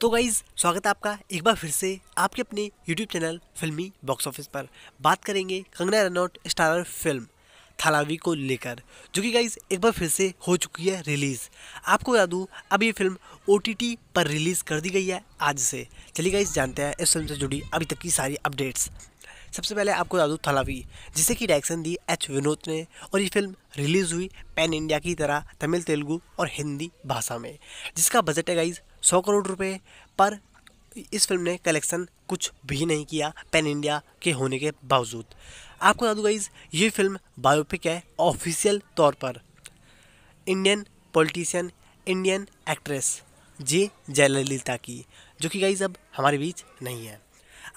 तो गाइज़ स्वागत है आपका एक बार फिर से आपके अपने YouTube channel Filmy box office पर बात करेंगे कंगना रनौट स्टारर फिल्म थालावी को लेकर जो कि गाइज एक बार फिर से हो चुकी है रिलीज़ आपको याद हूँ अब ये फिल्म ओ पर रिलीज़ कर दी गई है आज से चलिए गाइज जानते हैं इस फिल्म से जुड़ी अभी तक की सारी अपडेट्स सबसे पहले आपको याद हूँ थलावी जिसे कि डायरेक्शन दी एच विनोद ने और ये फिल्म रिलीज़ हुई पैन इंडिया की तरह तमिल तेलुगू और हिंदी भाषा में जिसका बजट है गाइज सौ करोड़ रुपए पर इस फिल्म ने कलेक्शन कुछ भी नहीं किया पैन इंडिया के होने के बावजूद आपको बता दूँ गाइज ये फिल्म बायोपिक है ऑफिशियल तौर पर Indian politician Indian actress J Jayalalithaa की जो कि गाइज अब हमारे बीच नहीं है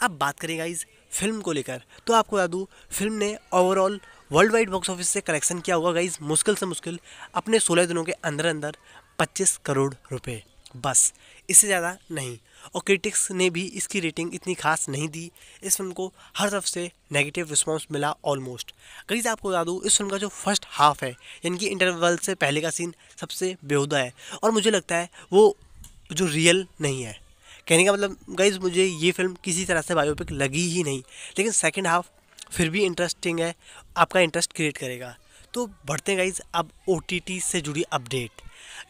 अब बात करें गाइज फिल्म को लेकर तो आपको बता दूँ फिल्म ने overall worldwide box office से कलेक्शन किया होगा गाइज मुश्किल से मुश्किल अपने सोलह दिनों के अंदर अंदर पच्चीस करोड़ रुपये बस इससे ज़्यादा नहीं और क्रिटिक्स ने भी इसकी रेटिंग इतनी खास नहीं दी इस फिल्म को हर तरफ से नेगेटिव रिस्पांस मिला ऑलमोस्ट गरीज आपको बता दूँ इस फिल्म का जो फर्स्ट हाफ है यानी कि इंटरवल से पहले का सीन सबसे बेहुदा है और मुझे लगता है वो जो रियल नहीं है कहने का मतलब गाइज मुझे ये फिल्म किसी तरह से बायोपिक लगी ही नहीं लेकिन सेकेंड हाफ फिर भी इंटरेस्टिंग है आपका इंटरेस्ट क्रिएट करेगा तो बढ़ते हैं गाइज़ अब ओ से जुड़ी अपडेट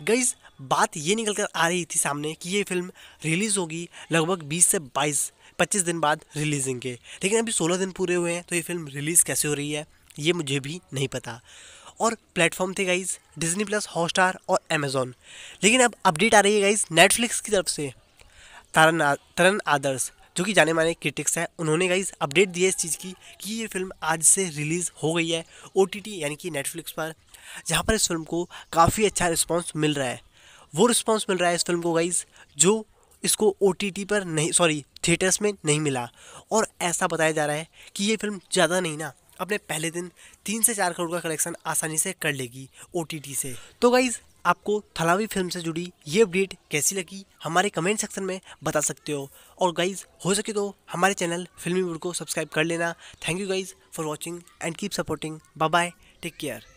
गाइज़ बात ये निकल कर आ रही थी सामने कि ये फिल्म रिलीज़ होगी लगभग 20 से 22 25 दिन बाद रिलीजिंग के लेकिन अभी 16 दिन पूरे हुए हैं तो ये फिल्म रिलीज़ कैसे हो रही है ये मुझे भी नहीं पता और प्लेटफॉर्म थे गाइज़ डिजनी प्लस हॉटस्टार और अमेजोन लेकिन अब अपडेट आ रही है गाइज़ नेटफ्लिक्स की तरफ से तरन तरन आदर्श जो कि जाने माने क्रिटिक्स हैं उन्होंने गाइज अपडेट दिया इस चीज़ की कि ये फिल्म आज से रिलीज़ हो गई है ओ यानी कि नेटफ्लिक्स पर जहाँ पर इस फिल्म को काफ़ी अच्छा रिस्पॉन्स मिल रहा है वो रिस्पॉन्स मिल रहा है इस फिल्म को गाइज जो इसको ओ पर नहीं सॉरी थिएटर्स में नहीं मिला और ऐसा बताया जा रहा है कि ये फिल्म ज़्यादा नहीं ना अपने पहले दिन तीन से चार करोड़ का कलेक्शन आसानी से कर लेगी ओ से तो गाइज़ आपको थलावी फिल्म से जुड़ी ये अपडेट कैसी लगी हमारे कमेंट सेक्शन में बता सकते हो और गाइज हो सके तो हमारे चैनल फिल्मी वुड को सब्सक्राइब कर लेना thank you guys for watching and keep supporting bye bye take care